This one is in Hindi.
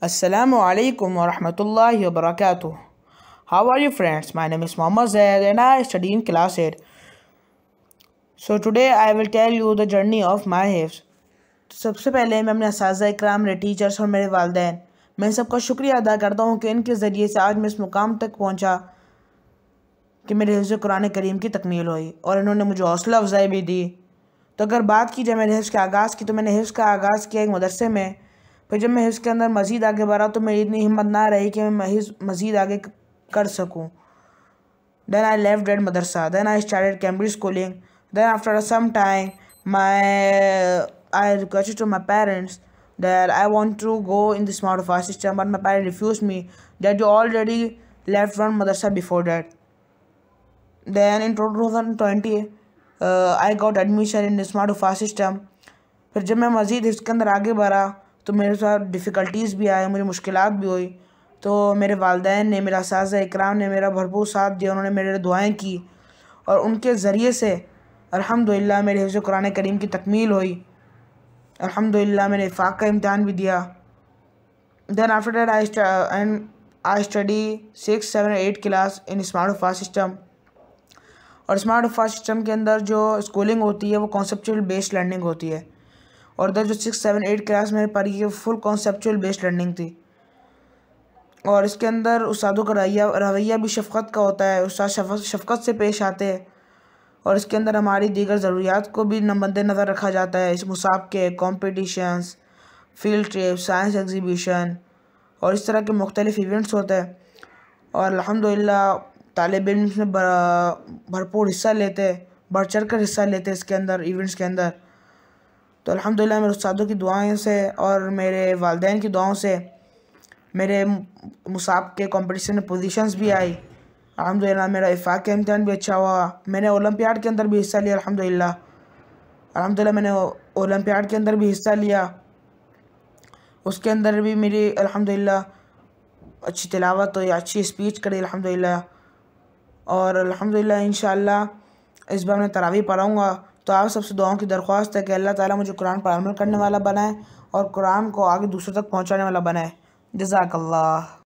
Assalamualaikum warahmatullahi wabarakatuh. How are you friends? My name is Muhammad Zaid and I study in class 8. So today I will tell you the journey of my hives. तो सबसे पहले मैं अपने इस कराम मेरे टीचर्स और मेरे वालदेन मैं सबका शुक्रिया अदा करता हूँ कि इनके ज़रिए से आज मैं इस मुकाम तक पहुँचा कि मेरे हिफ्ज़ कुरान करीम की तकमील हुई और इन्होंने मुझे हौसला अफजाई भी दी तो अगर बात की जाए मेरे हिफ्ज़ के आगाज़ की तो मैंने हिफ्ज़ का आगाज़ किया एक मदरसे में फिर जब मैं इसके अंदर मज़ीद आगे बढ़ा तो मेरी इतनी हिम्मत ना रही कि मैं हिस्स मज़ीद आगे कर सकूँ देन आई लेव डेट मदरसा then I start Cambridge schooling then after some time my I request to my parents that I want to go in the smart fire system but my parent refuse me that you already left from मदरसा before that then in two thousand twenty I got admission in the smart fire system फिर जब मैं मज़ीद इसके अंदर आगे बढ़ा तो मेरे साथ डिफ़िकल्टीज़ भी आए मुझे मुश्किल भी हुई तो मेरे वालदे ने मेरा साज इकराम ने मेरा भरपूर साथ दिया उन्होंने मेरे लिए दुआएँ की और उनके ज़रिए से अलहमदिल्ला मेरे हिफ़ कुरान करीम की तकमील हुई अलहमदिल्ला मैंने इफ़ाक़ का इम्तहान भी दिया then after that I and I study six seven eight class in smart उफा सिस्टम और स्मार्ट उफा सिस्टम के अंदर जो स्कूलिंग होती है वो कॉन्सेप्चुअल बेस्ड लर्निंग होती है और इधर जो सिक्स सेवन एट क्लास में पढ़ी ये फुल कॉन्सेपचुअल बेस्ड लर्निंग थी और इसके अंदर उस्तादों का रवैया रवैया भी शफकत का होता है उस्ताद शफकत से पेश आते हैं और इसके अंदर हमारी दीगर ज़रूरियात को भी मद्द नज़र रखा जाता है इस के competitions field trip science exhibition और इस तरह के मुख्तलिफ इवेंट्स होते हैं और अलहमदिल्ला तालब इन भरपूर हिस्सा लेते हैं बढ़ चढ़ कर हिस्सा लेते हैं इसके अंदर इवेंट्स के अंदर तो अल्हम्दुलिल्लाह मेरे उस्तादों की दुआएं से और मेरे वालदेन की दुआओं से मेरे मुसाब के कंपटीशन में पोजीशंस भी आई अलहमदिल्ला मेरा इफ़ाक़ का इम्तहान भी अच्छा हुआ मैंने ओलम्पियाड के अंदर भी हिस्सा लिया अल्हम्दुलिल्लाह अल्हम्दुलिल्लाह मैंने ओलम्पियाड के अंदर भी हिस्सा लिया उसके अंदर भी मेरी अलहमदिल्ला अच्छी तिलावत हुई अच्छी स्पीच करी अलहमदिल्ला और अलहमदिल्ला इन इस बार मैं तरावी पढ़ाऊँगा तो आप सबसे दुआओं की दरख्वास्त है कि अल्लाह ताला मुझे कुरान पर अमल करने वाला बनाए और कुरान को आगे दूसरों तक पहुँचाने वाला बनाए जजाकल्ला